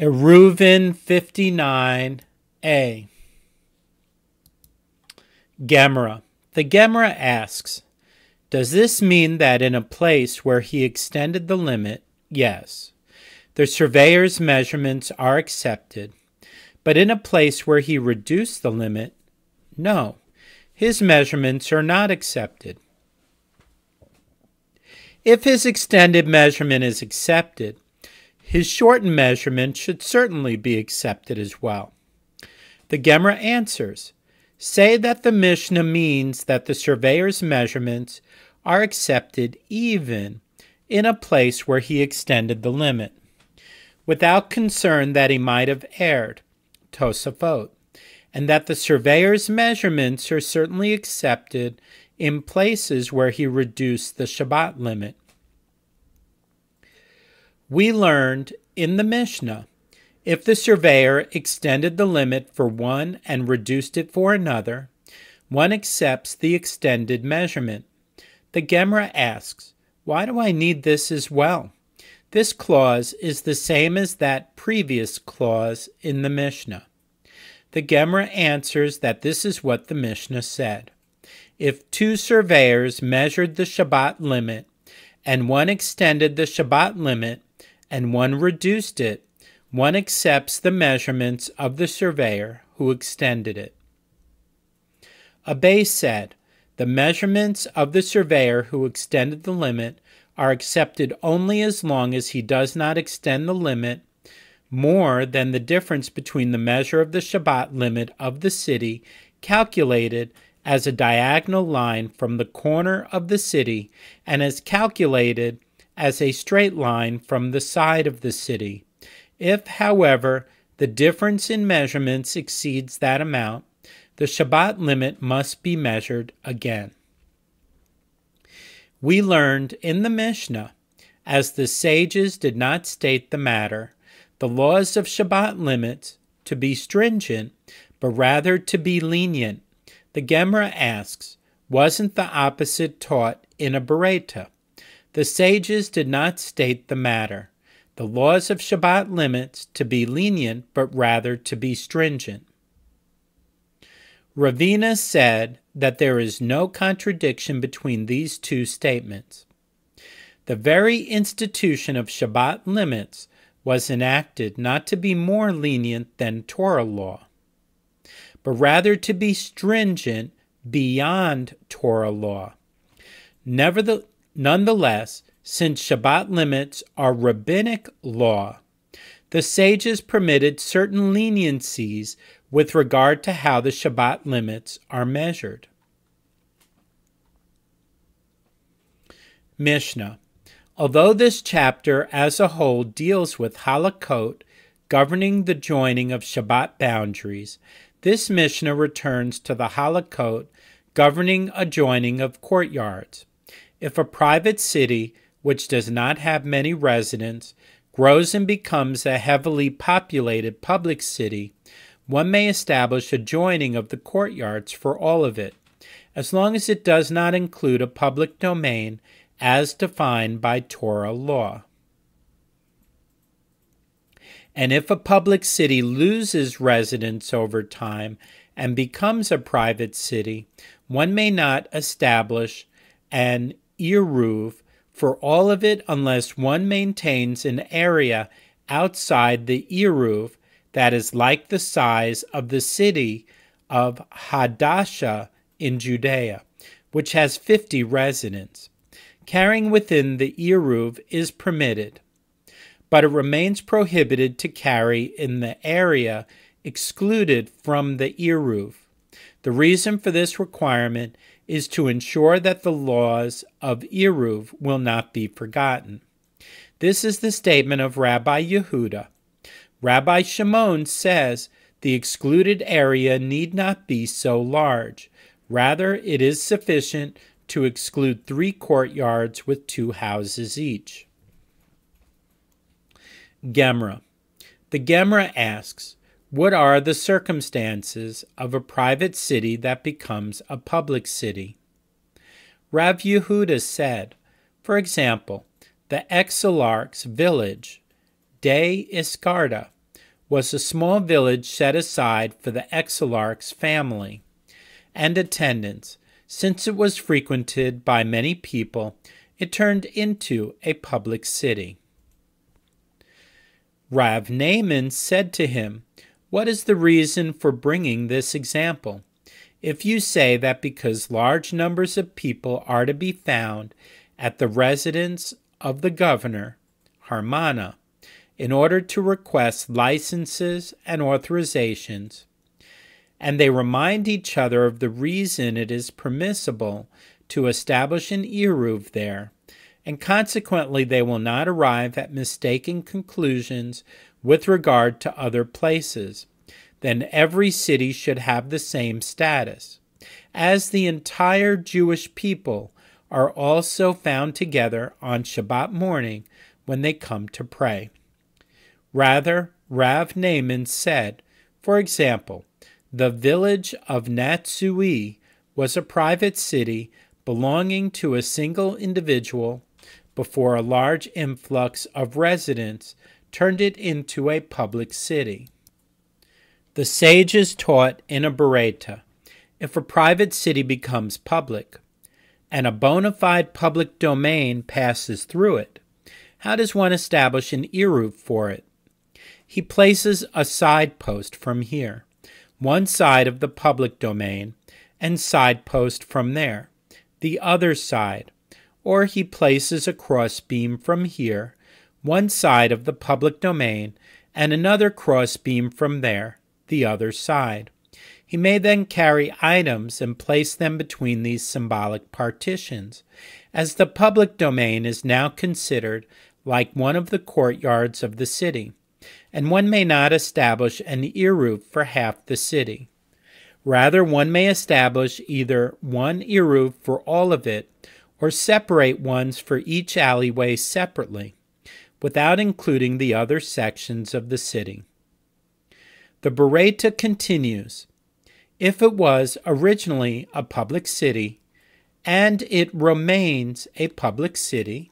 Eruvin 59a. Gemara. The Gemara asks, does this mean that in a place where he extended the limit, yes, the surveyor's measurements are accepted, but in a place where he reduced the limit, no, his measurements are not accepted. If his extended measurement is accepted, his shortened measurement should certainly be accepted as well. The Gemara answers, Say that the Mishnah means that the surveyor's measurements are accepted even in a place where he extended the limit, without concern that he might have erred, Tosafot, and that the surveyor's measurements are certainly accepted in places where he reduced the Shabbat limit, we learned in the Mishnah if the surveyor extended the limit for one and reduced it for another, one accepts the extended measurement. The Gemara asks, Why do I need this as well? This clause is the same as that previous clause in the Mishnah. The Gemara answers that this is what the Mishnah said. If two surveyors measured the Shabbat limit and one extended the Shabbat limit, and one reduced it, one accepts the measurements of the surveyor who extended it. Abbe said, The measurements of the surveyor who extended the limit are accepted only as long as he does not extend the limit more than the difference between the measure of the Shabbat limit of the city calculated as a diagonal line from the corner of the city and as calculated as a straight line from the side of the city. If, however, the difference in measurements exceeds that amount, the Shabbat limit must be measured again. We learned in the Mishnah, as the sages did not state the matter, the laws of Shabbat limits to be stringent, but rather to be lenient. The Gemara asks, wasn't the opposite taught in a Beraita? The sages did not state the matter. The laws of Shabbat limits to be lenient, but rather to be stringent. Ravina said that there is no contradiction between these two statements. The very institution of Shabbat limits was enacted not to be more lenient than Torah law, but rather to be stringent beyond Torah law. Nevertheless, Nonetheless, since Shabbat limits are rabbinic law, the sages permitted certain leniencies with regard to how the Shabbat limits are measured. Mishnah. Although this chapter as a whole deals with halakot governing the joining of Shabbat boundaries, this Mishnah returns to the halakot governing adjoining of courtyards. If a private city, which does not have many residents, grows and becomes a heavily populated public city, one may establish a joining of the courtyards for all of it, as long as it does not include a public domain as defined by Torah law. And if a public city loses residents over time and becomes a private city, one may not establish an ear for all of it unless one maintains an area outside the ear that is like the size of the city of Hadasha in Judea, which has 50 residents. Carrying within the ear is permitted, but it remains prohibited to carry in the area excluded from the ear The reason for this requirement is to ensure that the laws of Eruv will not be forgotten. This is the statement of Rabbi Yehuda. Rabbi Shimon says the excluded area need not be so large. Rather, it is sufficient to exclude three courtyards with two houses each. Gemra. The Gemra asks, what are the circumstances of a private city that becomes a public city? Rav Yehuda said, for example, the exilarch's village, De Iscarda, was a small village set aside for the exilarch's family and attendants. Since it was frequented by many people, it turned into a public city. Rav Naaman said to him, what is the reason for bringing this example? If you say that because large numbers of people are to be found at the residence of the governor, Harmana, in order to request licenses and authorizations, and they remind each other of the reason it is permissible to establish an eruv there, and consequently they will not arrive at mistaken conclusions with regard to other places, then every city should have the same status. As the entire Jewish people are also found together on Shabbat morning when they come to pray. Rather, Rav Naaman said, for example, the village of Natsui was a private city belonging to a single individual before a large influx of residents turned it into a public city. The sages taught in a Bereta if a private city becomes public and a bona fide public domain passes through it, how does one establish an Iru for it? He places a side post from here, one side of the public domain, and side post from there, the other side, or he places a cross beam from here one side of the public domain, and another crossbeam from there, the other side. He may then carry items and place them between these symbolic partitions. As the public domain is now considered like one of the courtyards of the city, and one may not establish an ear roof for half the city. Rather, one may establish either one ear roof for all of it, or separate ones for each alleyway separately without including the other sections of the city. The Beretta continues If it was originally a public city, and it remains a public city,